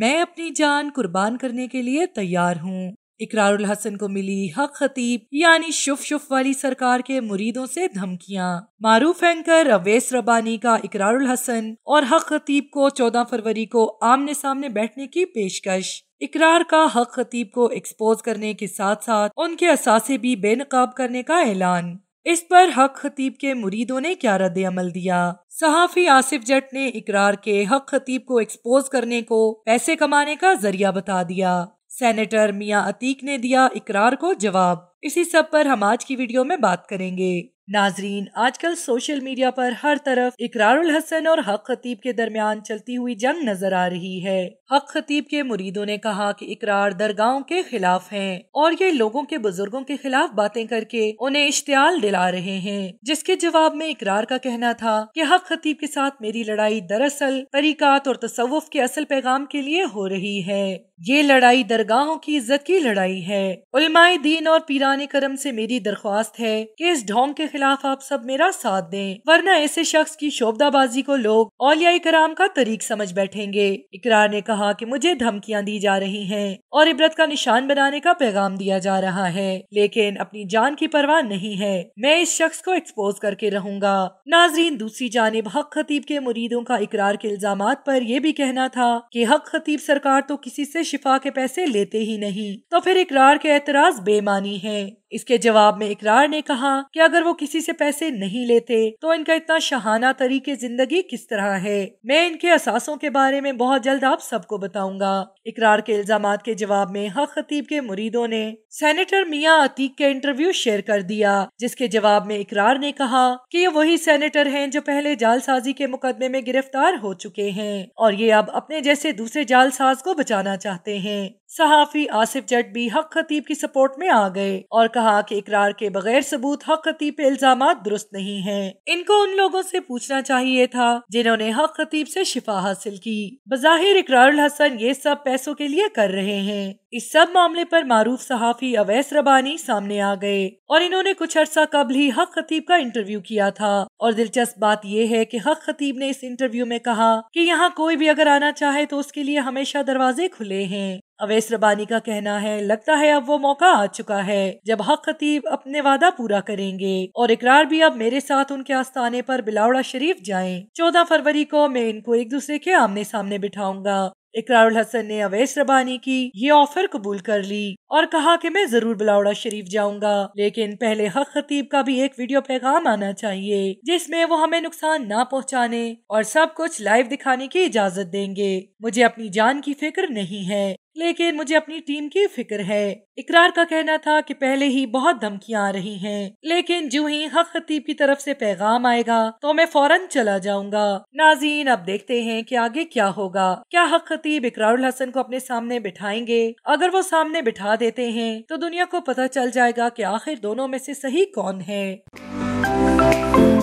मैं अपनी जान कुर्बान करने के लिए तैयार हूँ इकरारुल हसन को मिली हक खतीब यानी शुफ शुफ वाली सरकार के मुरीदों से धमकियां मारूफ एंकर अवेस रबानी का इकरारुल हसन और हक खतीब को 14 फरवरी को आमने सामने बैठने की पेशकश इकरार का हक खतीब को एक्सपोज करने के साथ साथ उनके असासे भी बेनकाब करने का ऐलान इस पर हक खतीब के मुरीदों ने क्या रद्द अमल दिया सहाफ़ी आसिफ जट ने इकरार के हक खतीब को एक्सपोज करने को पैसे कमाने का जरिया बता दिया सेनेटर मियाँ अतीक ने दिया इकरार को जवाब इसी सब पर हम आज की वीडियो में बात करेंगे नाजरीन आजकल सोशल मीडिया पर हर तरफ इकरारुल हसन और हक खतीब के दरमियान चलती हुई जंग नजर आ रही है हक खतीब के मुरीदों ने कहा कि इकरार दरगाहों के खिलाफ हैं और ये लोगों के बुजुर्गों के खिलाफ बातें करके उन्हें इश्तियाल दिला रहे हैं जिसके जवाब में इकरार का कहना था कि हक खतीब के साथ मेरी लड़ाई दरअसल तरीक़ात और तसवुफ के असल पैगाम के लिए हो रही है ये लड़ाई दरगाहों की इज्जत की लड़ाई है उलमाए दीन और पीरान करम से मेरी दरख्वास्त है कि इस ढोंग के खिलाफ आप सब मेरा साथ दें वरना ऐसे शख्स की शोबदाबाजी को लोग औलिया कराम का तरीक समझ बैठेंगे इकरार ने कहा कि मुझे धमकियां दी जा रही हैं और इबरत का निशान बनाने का पैगाम दिया जा रहा है लेकिन अपनी जान की परवाह नहीं है मैं इस शख्स को एक्सपोज करके रहूंगा नाजरीन दूसरी जानब हक खतीब के मुरीदों का इकरार के इल्जाम पर यह भी कहना था की हक खतीब सरकार तो किसी से शिफा के पैसे लेते ही नहीं तो फिर इकरार के एतराज बेमानी है इसके जवाब में इकरार ने कहा कि अगर वो किसी से पैसे नहीं लेते तो इनका इतना शहाना तरीके जिंदगी किस तरह है मैं इनके असासों के बारे में बहुत जल्द आप सबको बताऊंगा इकरार के इल्जाम के जवाब में हक खतीब के मुरीदों ने सेनेटर मियाँ अतीक का इंटरव्यू शेयर कर दिया जिसके जवाब में इकरार ने कहा कि ये वही सेनेटर हैं जो पहले जालसाजी के मुकदमे में गिरफ्तार हो चुके हैं और ये अब अपने जैसे दूसरे जालसाज को बचाना चाहते हैं सहाफ़ी आसिफ जट भी हक खतीब की सपोर्ट में आ गए और कहा कि इकरार के बगैर सबूत हक खतीब पे इल्जाम दुरुस्त नहीं हैं। इनको उन लोगों से पूछना चाहिए था जिन्होंने हक खतीब से शिफा हासिल की बज़ाहिर इकरार हसन ये सब पैसों के लिए कर रहे हैं इस सब मामले पर मारूफ सहाफ़ी अवैस रबानी सामने आ गए और इन्होंने कुछ अर्सा कबल ही हक खतीब का इंटरव्यू किया था और दिलचस्प बात यह है कि हक खतीब ने इस इंटरव्यू में कहा कि यहाँ कोई भी अगर आना चाहे तो उसके लिए हमेशा दरवाजे खुले हैं अवैस रबानी का कहना है लगता है अब वो मौका आ चुका है जब हक खतीब अपने वादा पूरा करेंगे और इकरार भी अब मेरे साथ उनके आस्थाने पर बिलावड़ा शरीफ जाएं। चौदह फरवरी को मैं इनको एक दूसरे के आमने सामने बिठाऊंगा इकरारुल हसन ने अवैस रबानी की ये ऑफर कबूल कर ली और कहा कि मैं जरूर बिलावड़ा शरीफ जाऊंगा लेकिन पहले हक खतीब का भी एक वीडियो पैगाम आना चाहिए जिसमें वो हमें नुकसान ना पहुंचाने और सब कुछ लाइव दिखाने की इजाज़त देंगे मुझे अपनी जान की फिक्र नहीं है लेकिन मुझे अपनी टीम की फिक्र है इकरार का कहना था कि पहले ही बहुत धमकियां आ रही हैं, लेकिन जो ही हक खतीब की तरफ से पैगाम आएगा तो मैं फौरन चला जाऊंगा नाजीन अब देखते हैं कि आगे क्या होगा क्या हक खतीब इकरारुल हसन को अपने सामने बिठाएंगे अगर वो सामने बिठा देते हैं तो दुनिया को पता चल जाएगा की आखिर दोनों में से सही कौन है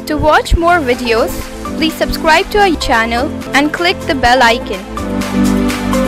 to watch more video please subscribe to I channel and click the bell icon